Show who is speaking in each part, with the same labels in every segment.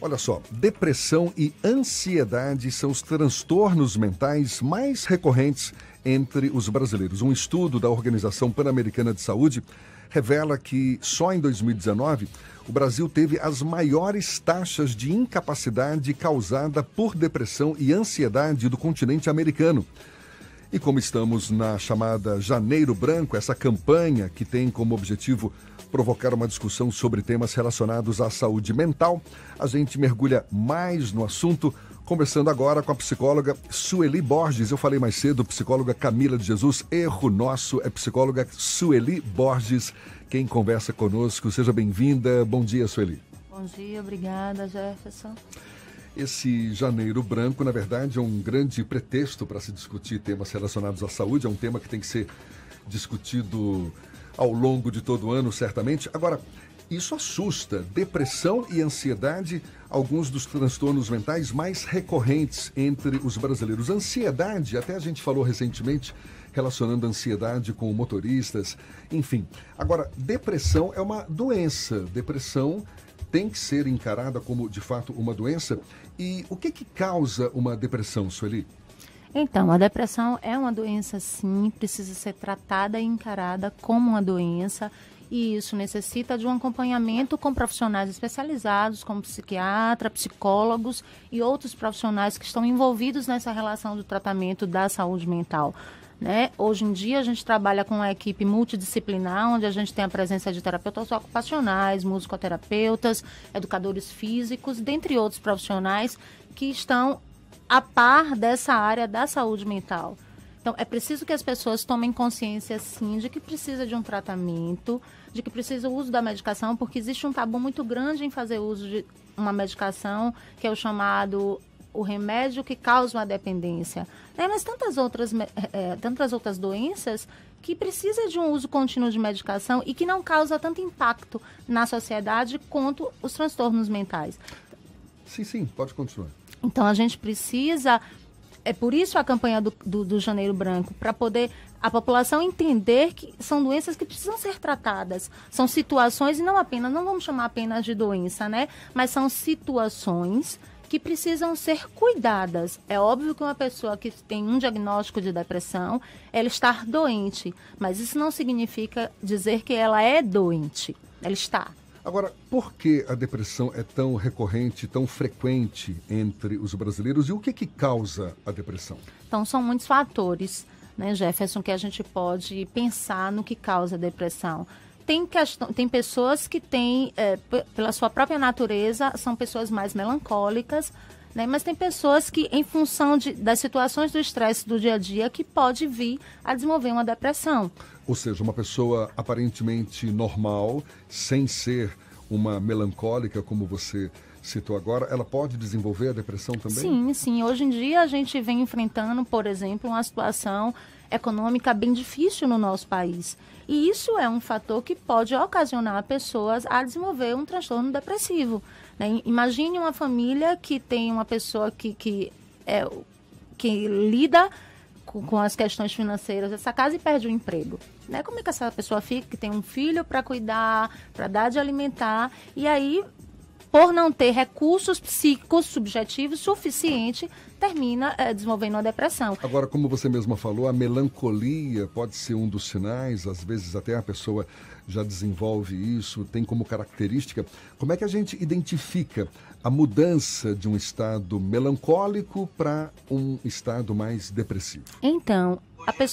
Speaker 1: Olha só, depressão e ansiedade são os transtornos mentais mais recorrentes entre os brasileiros. Um estudo da Organização Pan-Americana de Saúde revela que só em 2019 o Brasil teve as maiores taxas de incapacidade causada por depressão e ansiedade do continente americano. E como estamos na chamada Janeiro Branco, essa campanha que tem como objetivo provocar uma discussão sobre temas relacionados à saúde mental, a gente mergulha mais no assunto conversando agora com a psicóloga Sueli Borges. Eu falei mais cedo, psicóloga Camila de Jesus, erro nosso, é psicóloga Sueli Borges quem conversa conosco. Seja bem-vinda. Bom dia, Sueli.
Speaker 2: Bom dia, obrigada, Jefferson.
Speaker 1: Esse janeiro branco, na verdade, é um grande pretexto para se discutir temas relacionados à saúde. É um tema que tem que ser discutido ao longo de todo o ano, certamente. Agora, isso assusta. Depressão e ansiedade, alguns dos transtornos mentais mais recorrentes entre os brasileiros. Ansiedade, até a gente falou recentemente, relacionando ansiedade com motoristas, enfim. Agora, depressão é uma doença. Depressão tem que ser encarada como, de fato, uma doença. E o que, que causa uma depressão, Sueli?
Speaker 2: Então, a depressão é uma doença, sim, precisa ser tratada e encarada como uma doença e isso necessita de um acompanhamento com profissionais especializados, como psiquiatra, psicólogos e outros profissionais que estão envolvidos nessa relação do tratamento da saúde mental. Né? Hoje em dia a gente trabalha com uma equipe multidisciplinar, onde a gente tem a presença de terapeutas ocupacionais, musicoterapeutas, educadores físicos, dentre outros profissionais que estão a par dessa área da saúde mental. Então, é preciso que as pessoas tomem consciência, sim, de que precisa de um tratamento, de que precisa o uso da medicação, porque existe um tabu muito grande em fazer uso de uma medicação, que é o chamado o remédio que causa uma dependência, né? mas tantas outras, é, tantas outras doenças que precisa de um uso contínuo de medicação e que não causa tanto impacto na sociedade quanto os transtornos mentais.
Speaker 1: Sim, sim, pode continuar.
Speaker 2: Então a gente precisa é por isso a campanha do, do, do Janeiro Branco, para poder a população entender que são doenças que precisam ser tratadas. São situações, e não apenas, não vamos chamar apenas de doença, né? Mas são situações que precisam ser cuidadas. É óbvio que uma pessoa que tem um diagnóstico de depressão, ela está doente, mas isso não significa dizer que ela é doente. Ela está. Agora,
Speaker 1: por que a depressão é tão recorrente, tão frequente entre os brasileiros e o que, que causa a depressão?
Speaker 2: Então, são muitos fatores, né, Jefferson, que a gente pode pensar no que causa a depressão tem, questão, tem pessoas que têm, é, pela sua própria natureza, são pessoas mais melancólicas, né? Mas tem pessoas que, em função de, das situações do estresse do dia a dia, que pode vir a desenvolver uma depressão.
Speaker 1: Ou seja, uma pessoa aparentemente normal, sem ser uma melancólica, como você citou agora, ela pode desenvolver a depressão também? Sim,
Speaker 2: sim. Hoje em dia a gente vem enfrentando, por exemplo, uma situação econômica bem difícil no nosso país. E isso é um fator que pode ocasionar pessoas a desenvolver um transtorno depressivo. Né? Imagine uma família que tem uma pessoa que, que, é, que lida com, com, as questões financeiras dessa casa e perde o emprego. Né? Como é que essa pessoa fica, que tem um filho para cuidar, para dar de alimentar, e aí por não ter recursos psicosubjetivos suficiente, termina é, desenvolvendo uma depressão.
Speaker 1: Agora, como você mesma falou, a melancolia pode ser um dos sinais, às vezes até a pessoa já desenvolve isso, tem como característica. Como é que a gente identifica a mudança de um estado melancólico para um estado mais depressivo?
Speaker 2: Então, a, pe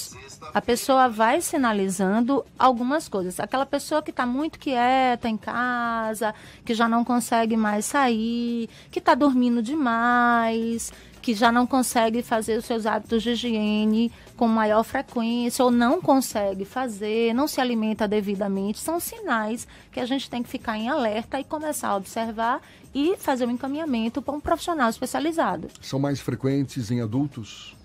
Speaker 2: a pessoa vai sinalizando algumas coisas. Aquela pessoa que está muito quieta em casa, que já não consegue mais sair, que está dormindo demais, que já não consegue fazer os seus hábitos de higiene com maior frequência ou não consegue fazer, não se alimenta devidamente, são sinais que a gente tem que ficar em alerta e começar a observar e fazer um encaminhamento para um profissional especializado.
Speaker 1: São mais frequentes em adultos?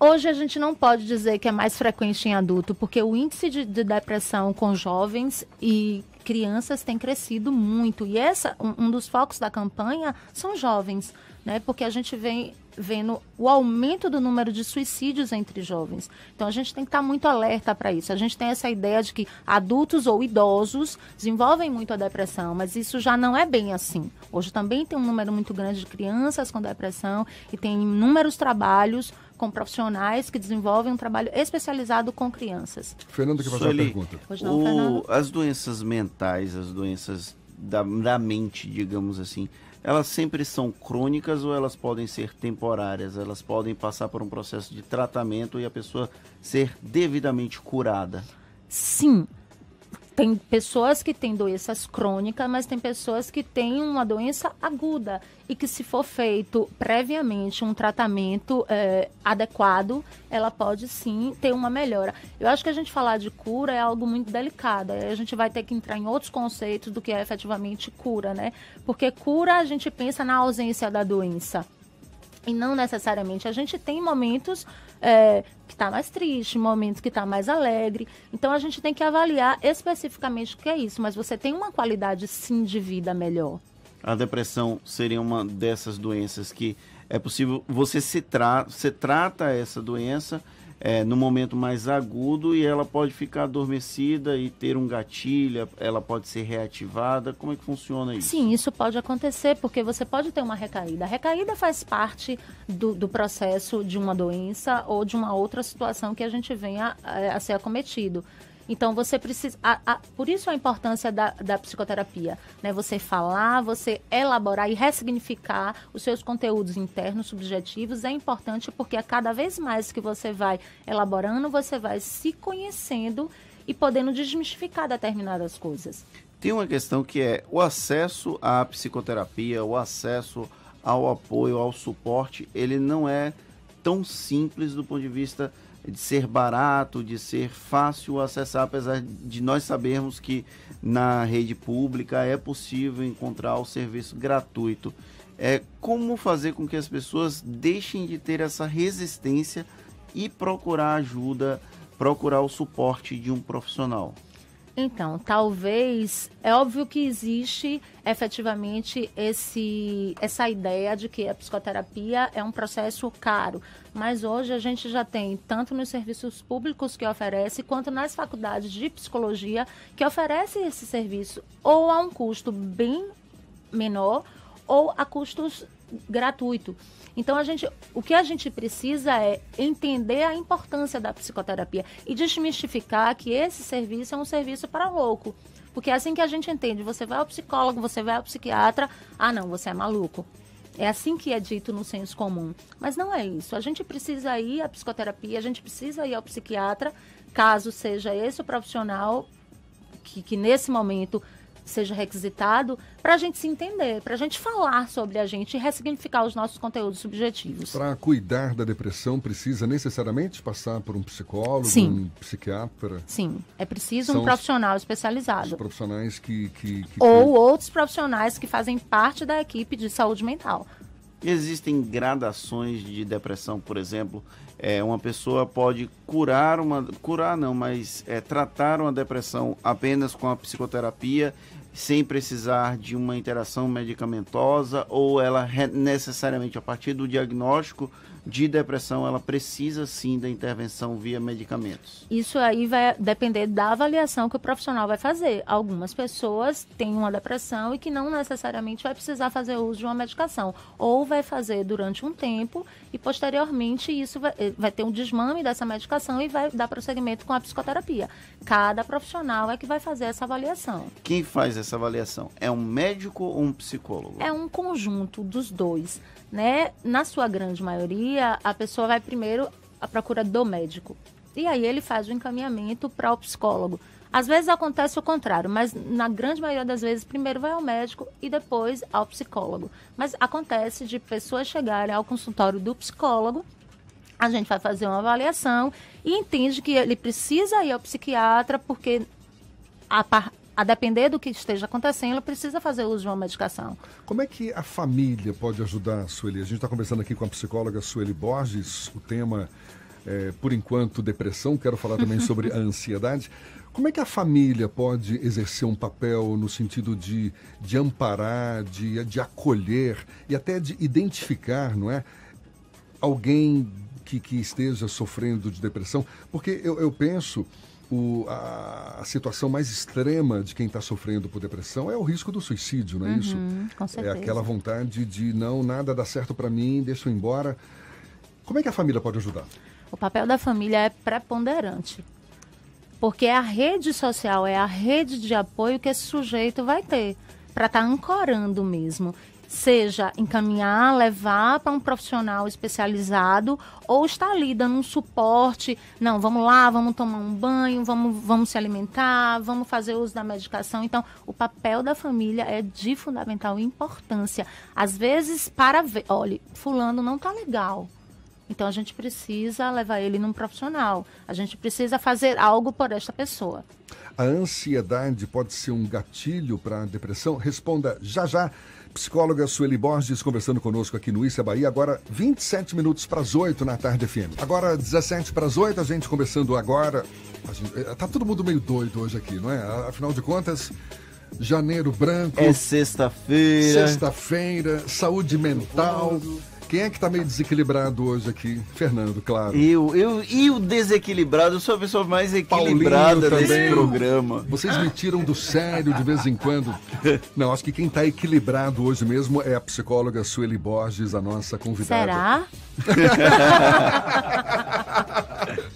Speaker 2: Hoje a gente não pode dizer que é mais frequente em adulto, porque o índice de, de depressão com jovens e crianças tem crescido muito. E essa, um, um dos focos da campanha são jovens, né? Porque a gente vem vendo o aumento do número de suicídios entre jovens. Então a gente tem que estar tá muito alerta para isso. A gente tem essa ideia de que adultos ou idosos desenvolvem muito a depressão, mas isso já não é bem assim. Hoje também tem um número muito grande de crianças com depressão e tem inúmeros trabalhos com profissionais que desenvolvem um trabalho especializado com crianças.
Speaker 1: Fernando, que fazer uma pergunta.
Speaker 3: Não, o, as doenças mentais, as doenças da, da mente, digamos assim, elas sempre são crônicas ou elas podem ser temporárias? Elas podem passar por um processo de tratamento e a pessoa ser devidamente curada?
Speaker 2: Sim, tem pessoas que têm doenças crônicas, mas tem pessoas que têm uma doença aguda e que se for feito previamente um tratamento é, adequado, ela pode sim ter uma melhora. Eu acho que a gente falar de cura é algo muito delicado. A gente vai ter que entrar em outros conceitos do que é efetivamente cura, né? Porque cura a gente pensa na ausência da doença. E não necessariamente. A gente tem momentos é, que está mais triste, momentos que está mais alegre. Então a gente tem que avaliar especificamente o que é isso. Mas você tem uma qualidade sim de vida melhor.
Speaker 3: A depressão seria uma dessas doenças que é possível. Você se tra você trata essa doença é, no momento mais agudo e ela pode ficar adormecida e ter um gatilho, ela pode ser reativada. Como é que funciona isso?
Speaker 2: Sim, isso pode acontecer porque você pode ter uma recaída. A recaída faz parte do, do processo de uma doença ou de uma outra situação que a gente venha a, é, a ser acometido. Então você precisa. A, a, por isso a importância da, da psicoterapia, né? Você falar, você elaborar e ressignificar os seus conteúdos internos, subjetivos, é importante porque a é cada vez mais que você vai elaborando, você vai se conhecendo e podendo desmistificar determinadas coisas.
Speaker 3: Tem uma questão que é o acesso à psicoterapia, o acesso ao apoio, ao suporte, ele não é tão simples do ponto de vista de ser barato, de ser fácil acessar, apesar de nós sabermos que na rede pública é possível encontrar o serviço gratuito. É como fazer com que as pessoas deixem de ter essa resistência e procurar ajuda, procurar o suporte de um profissional?
Speaker 2: Então, talvez é óbvio que existe efetivamente esse essa ideia de que a psicoterapia é um processo caro, mas hoje a gente já tem tanto nos serviços públicos que oferece quanto nas faculdades de psicologia que oferece esse serviço ou a um custo bem menor ou a custos gratuito. Então a gente, o que a gente precisa é entender a importância da psicoterapia e desmistificar que esse serviço é um serviço para louco. Porque é assim que a gente entende, você vai ao psicólogo, você vai ao psiquiatra, ah não, você é maluco. É assim que é dito no senso comum. Mas não é isso. A gente precisa ir à psicoterapia, a gente precisa ir ao psiquiatra, caso seja esse o profissional que, que nesse momento seja requisitado para a gente se entender, para a gente falar sobre a gente e ressignificar os nossos conteúdos subjetivos.
Speaker 1: Para cuidar da depressão, precisa necessariamente passar por um psicólogo, Sim. um psiquiatra?
Speaker 2: Sim, é preciso São um profissional os, especializado. Os
Speaker 3: profissionais que, que, que Ou
Speaker 2: outros profissionais que fazem parte da equipe de saúde mental.
Speaker 3: Existem gradações de depressão, por exemplo, é, uma pessoa pode curar uma. curar não, mas é, tratar uma depressão apenas com a psicoterapia, sem precisar de uma interação medicamentosa ou ela necessariamente a partir do diagnóstico de depressão ela precisa sim da intervenção via medicamentos.
Speaker 2: Isso aí vai depender da avaliação que o profissional vai fazer. Algumas pessoas têm uma depressão e que não necessariamente vai precisar fazer uso de uma medicação ou vai fazer durante um tempo e posteriormente isso vai, eh, vai ter um desmame dessa medicação e vai dar prosseguimento com a psicoterapia. Cada profissional é que vai fazer essa avaliação.
Speaker 3: Quem faz essa essa avaliação? É um médico ou um psicólogo?
Speaker 2: É um conjunto dos dois, né? Na sua grande maioria, a pessoa vai primeiro à procura do médico. E aí ele faz o encaminhamento para o psicólogo. Às vezes acontece o contrário, mas na grande maioria das vezes, primeiro vai ao médico e depois ao psicólogo. Mas acontece de pessoas chegarem ao consultório do psicólogo, a gente vai fazer uma avaliação e entende que ele precisa ir ao psiquiatra porque a, a depender do que esteja acontecendo, ela precisa fazer uso de uma medicação. Como é
Speaker 1: que a família pode ajudar, Sueli? A gente está conversando aqui com a psicóloga Sueli Borges, o tema, é, por enquanto, depressão. Quero falar também sobre a ansiedade. Como é que a família pode exercer um papel no sentido de, de amparar, de, de acolher e até de identificar, não é? Alguém que, que esteja sofrendo de depressão? Porque eu, eu penso o, a, a, situação mais extrema de quem está sofrendo por depressão é o risco do suicídio, não é uhum, isso? Com É aquela vontade de não, nada dá certo para mim, deixa eu embora. Como é que a família pode
Speaker 2: ajudar? O papel da família é preponderante. Porque é a rede social, é a rede de apoio que esse sujeito vai ter para estar tá ancorando mesmo seja encaminhar, levar para um profissional especializado ou estar ali dando um suporte. Não, vamos lá, vamos tomar um banho, vamos, vamos se alimentar, vamos fazer uso da medicação. Então, o papel da família é de fundamental importância. Às vezes, para ver, olha, fulano não está legal. Então a gente precisa levar ele num profissional. A gente precisa fazer algo por esta pessoa.
Speaker 1: A ansiedade pode ser um gatilho para a depressão? Responda já já. Psicóloga Sueli Borges conversando conosco aqui no Issa Bahia, agora 27 minutos para as 8 na tarde FM. Agora 17 para as 8, a gente conversando agora. Gente, eh, tá todo mundo meio doido hoje aqui, não é? Afinal de contas, janeiro branco. É
Speaker 3: sexta-feira.
Speaker 1: Sexta-feira, saúde mental. Quem é que tá meio desequilibrado hoje aqui? Fernando,
Speaker 3: claro. Eu, eu e o desequilibrado, eu sou a pessoa mais equilibrada desse programa.
Speaker 1: Vocês me tiram do sério de vez em quando. Não, acho que quem tá equilibrado hoje mesmo é a psicóloga Sueli Borges, a nossa convidada.
Speaker 2: Será?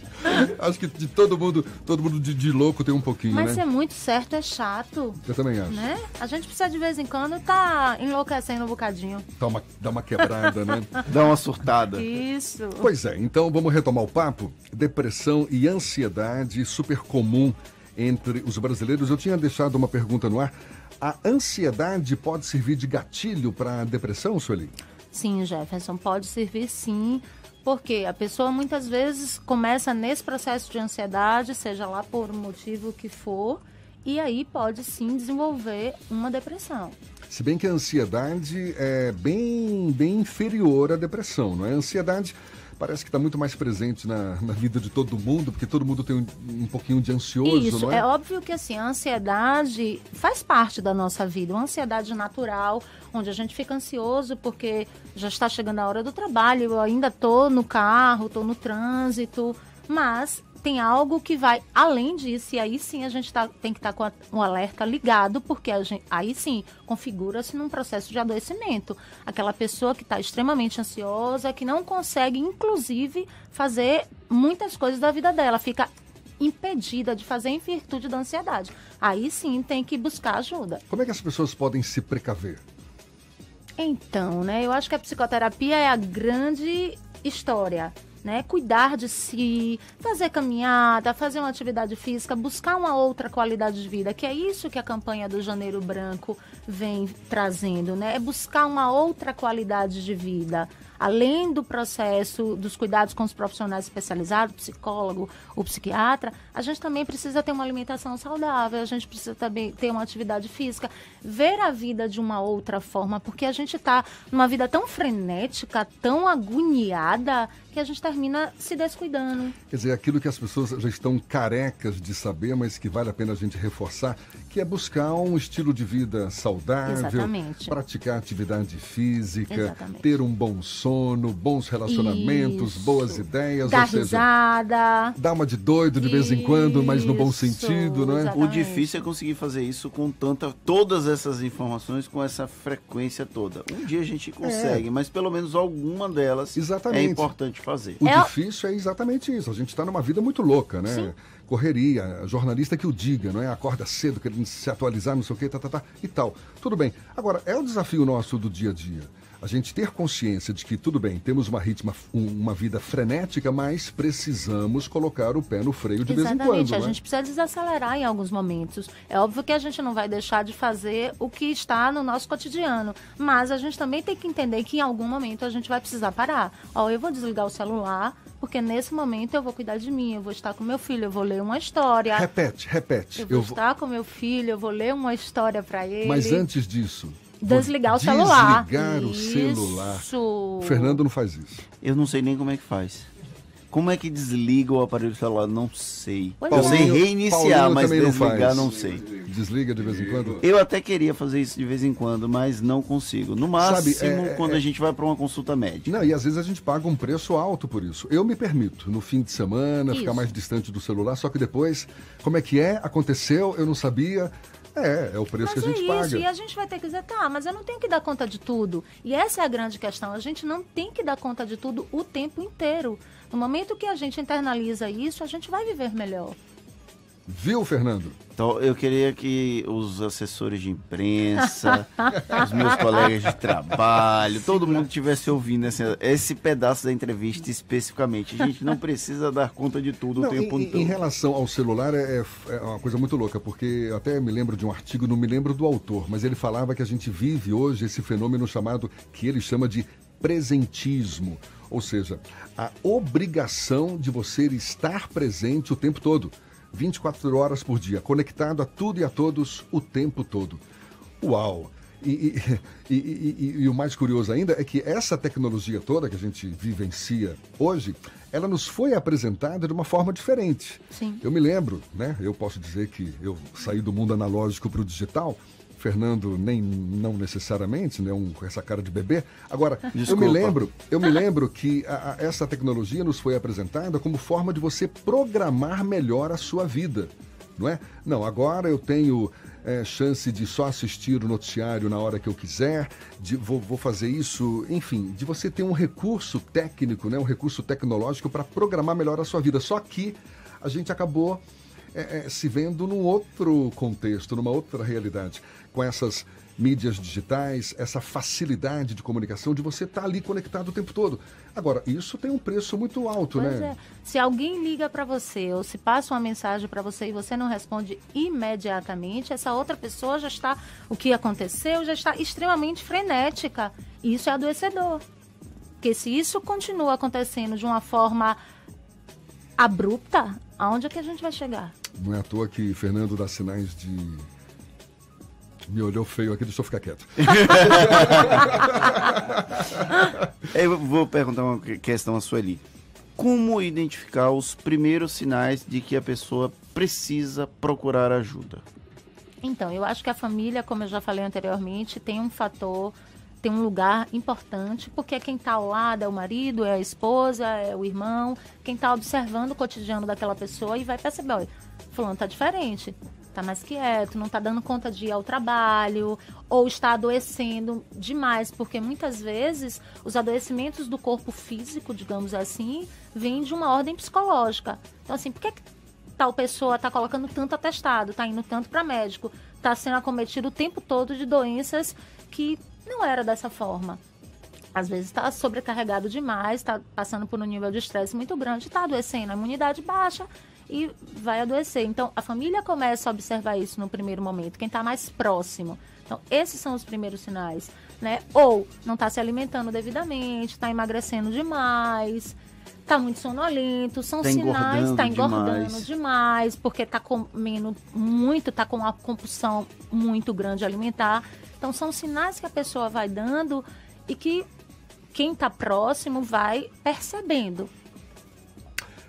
Speaker 1: acho que de todo mundo, todo mundo de, de louco tem um pouquinho, Mas né?
Speaker 2: muito certo, é chato.
Speaker 1: Eu também acho. Né?
Speaker 2: A gente precisa de vez em quando tá enlouquecendo um bocadinho.
Speaker 1: Dá uma, dá uma quebrada, né? Dá uma surtada. Isso. Pois é, então vamos retomar o papo. Depressão e ansiedade super comum entre os brasileiros. Eu tinha deixado uma pergunta no ar. A ansiedade pode servir de gatilho para a depressão, Sueli?
Speaker 2: Sim, Jefferson, pode servir sim. Porque a pessoa muitas vezes começa nesse processo de ansiedade, seja lá por um motivo que for, e aí pode sim desenvolver uma depressão.
Speaker 1: Se bem que a ansiedade é bem, bem inferior à depressão, não é? A ansiedade parece que está muito mais presente na, na, vida de todo mundo, porque todo mundo tem um, um pouquinho de ansioso, Isso, é? é?
Speaker 2: óbvio que assim, a ansiedade faz parte da nossa vida, uma ansiedade natural, onde a gente fica ansioso porque já está chegando a hora do trabalho, eu ainda estou no carro, estou no trânsito, mas tem algo que vai além disso, e aí sim a gente tá, tem que estar tá com a, um alerta ligado, porque gente, aí sim configura-se num processo de adoecimento. Aquela pessoa que está extremamente ansiosa, que não consegue, inclusive, fazer muitas coisas da vida dela, fica impedida de fazer em virtude da ansiedade. Aí sim tem que buscar ajuda.
Speaker 1: Como é que as pessoas podem se precaver?
Speaker 2: Então, né? Eu acho que a psicoterapia é a grande história né? Cuidar de si, fazer caminhada, fazer uma atividade física, buscar uma outra qualidade de vida, que é isso que a campanha do Janeiro Branco vem trazendo, né? É buscar uma outra qualidade de vida, além do processo dos cuidados com os profissionais especializados, o psicólogo, o psiquiatra, a gente também precisa ter uma alimentação saudável, a gente precisa também ter uma atividade física, ver a vida de uma outra forma, porque a gente está numa vida tão frenética, tão agoniada, que a gente termina se descuidando.
Speaker 1: Quer dizer, aquilo que as pessoas já estão carecas de saber, mas que vale a pena a gente reforçar, que é buscar um estilo de vida saudável, Exatamente. praticar atividade física, Exatamente. ter um bom sono sono, bons relacionamentos, Isso. boas ideias.
Speaker 3: Dá seja,
Speaker 2: risada. Dá
Speaker 1: uma de doido de vez em quando, mas no bom sentido, né?
Speaker 2: O difícil
Speaker 3: é conseguir fazer isso com tanta, todas essas informações, com essa frequência toda. Um dia a gente consegue, é. mas pelo menos alguma delas é exatamente. é importante fazer. O é... difícil
Speaker 1: é exatamente isso. A gente está numa vida muito louca, né? Sim. Correria, jornalista que o diga, não é? Acorda cedo, querendo se atualizar, não sei o que, tá, tá, tá, e tal. Tudo bem. Agora, é o desafio nosso do dia a dia a gente ter consciência de que, tudo bem, temos uma, ritma, uma vida frenética, mas precisamos colocar o pé no freio de Exatamente, vez em quando. Exatamente, a é? gente
Speaker 2: precisa desacelerar em alguns momentos. É óbvio que a gente não vai deixar de fazer o que está no nosso cotidiano, mas a gente também tem que entender que em algum momento a gente vai precisar parar. Ó, eu vou desligar o celular, porque nesse momento eu vou cuidar de mim, eu vou estar com meu filho, eu vou ler uma história.
Speaker 1: Repete, repete. Eu vou eu estar
Speaker 2: vou... com meu filho, eu vou ler uma história para ele. Mas antes disso, desligar o celular.
Speaker 3: Desligar o celular. Isso. O Fernando não faz isso. Eu não sei nem como é que faz. Como é que desliga o aparelho celular? Não sei. eu é. sei reiniciar, Paulinho mas desligar não, não, sei.
Speaker 1: Desliga de vez em quando?
Speaker 3: Eu até queria fazer isso de vez em quando, mas não consigo. No máximo, Sabe, é, é, quando é, a gente vai para uma consulta médica. Não, e às vezes a gente paga um preço alto por isso. Eu me
Speaker 1: permito, no fim de semana, isso. ficar mais distante do celular, só que depois, como é que é? Aconteceu, eu não sabia. É, é o preço mas que a gente é isso, paga. E a
Speaker 2: gente vai ter que dizer, tá, mas eu não tenho que dar conta de tudo. E essa é a grande questão. A gente não tem que dar conta de tudo o tempo inteiro. No momento que a gente internaliza isso, a gente vai viver melhor.
Speaker 3: Viu, Fernando? Então, eu queria que os assessores de imprensa,
Speaker 2: os meus colegas de
Speaker 3: trabalho, todo mundo tivesse ouvindo esse, esse pedaço da entrevista especificamente. A gente não precisa dar conta de tudo não, o tempo inteiro. todo. Em relação ao celular, é, é, é uma coisa muito louca,
Speaker 1: porque eu até me lembro de um artigo, não me lembro do autor, mas ele falava que a gente vive hoje esse fenômeno chamado, que ele chama de presentismo, ou seja, a obrigação de você estar presente o tempo todo. 24 horas por dia, conectado a tudo e a todos o tempo todo. Uau! E, e, e, e, o mais curioso ainda é que essa tecnologia toda que a gente vivencia hoje, ela nos foi apresentada de uma forma diferente. Sim. Eu me lembro, né? Eu posso dizer que eu saí do mundo analógico para o digital Fernando nem não necessariamente, né, um, essa cara de bebê. Agora, Desculpa. eu me lembro, eu me lembro que a, a, essa tecnologia nos foi apresentada como forma de você programar melhor a sua vida, não é? Não, agora eu tenho é, chance de só assistir o noticiário na hora que eu quiser, de, vou, vou fazer isso, enfim, de você ter um recurso técnico, né, um recurso tecnológico para programar melhor a sua vida. Só que a gente acabou é, é, se vendo num outro contexto, numa outra realidade, com essas mídias digitais, essa facilidade de comunicação, de você estar tá ali conectado o tempo todo. Agora, isso tem um preço muito alto, pois né? É.
Speaker 2: Se alguém liga para você ou se passa uma mensagem para você e você não responde imediatamente, essa outra pessoa já está, o que aconteceu, já está extremamente frenética. E isso é adoecedor. Porque se isso continua acontecendo de uma forma abrupta, aonde é que a gente vai chegar?
Speaker 1: Não é à toa que Fernando dá sinais de me olhou feio aqui, deixa eu ficar quieto.
Speaker 3: eu vou perguntar uma questão a Sueli. Como identificar os primeiros sinais de que a pessoa precisa procurar ajuda?
Speaker 2: Então, eu acho que a família, como eu já falei anteriormente, tem um fator tem um lugar importante, porque quem está ao lado é o marido, é a esposa, é o irmão, quem está observando o cotidiano daquela pessoa e vai perceber, olha, fulano está diferente, está mais quieto, não está dando conta de ir ao trabalho, ou está adoecendo demais, porque muitas vezes os adoecimentos do corpo físico, digamos assim, vêm de uma ordem psicológica. Então, assim, por que, que tal pessoa está colocando tanto atestado, está indo tanto para médico, está sendo acometido o tempo todo de doenças que não era dessa forma. Às vezes está sobrecarregado demais, está passando por um nível de estresse muito grande, está adoecendo, a imunidade baixa e vai adoecer. Então, a família começa a observar isso no primeiro momento, quem está mais próximo. Então, esses são os primeiros sinais, né? Ou não está se alimentando devidamente, está emagrecendo demais, tá muito sonolento, são tá sinais, está engordando demais. demais, porque está comendo muito, está com uma compulsão muito grande alimentar. Então são sinais que a pessoa vai dando e que quem está próximo vai percebendo.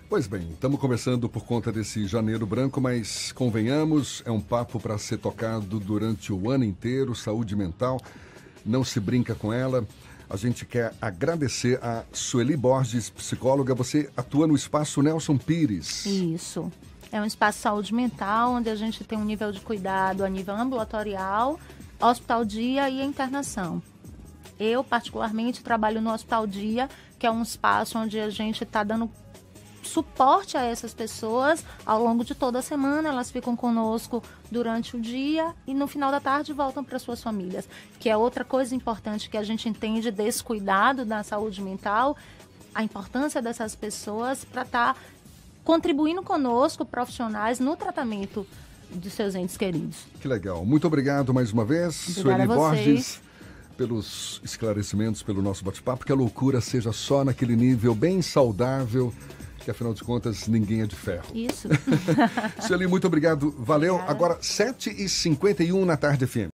Speaker 1: Pois bem, estamos começando por conta desse janeiro branco, mas convenhamos, é um papo para ser tocado durante o ano inteiro, saúde mental, não se brinca com ela. A gente quer agradecer a Sueli Borges, psicóloga. Você atua no espaço Nelson Pires.
Speaker 2: Isso. É um espaço de saúde mental onde a gente tem um nível de cuidado a nível ambulatorial, hospital dia e internação. Eu, particularmente, trabalho no hospital dia, que é um espaço onde a gente está dando suporte a essas pessoas ao longo de toda a semana. Elas ficam conosco durante o dia e no final da tarde voltam para suas famílias, que é outra coisa importante que a gente entende desse cuidado da saúde mental, a importância dessas pessoas para estar tá contribuindo conosco, profissionais, no tratamento dos seus entes queridos.
Speaker 1: Que legal. Muito obrigado mais uma vez, Obrigada Sueli Borges pelos esclarecimentos, pelo nosso bate-papo, que a loucura seja só naquele nível bem saudável que afinal de contas ninguém é de ferro. Isso. Sueli, muito obrigado. Valeu. Obrigada. Agora, 7h51 na tarde, FM.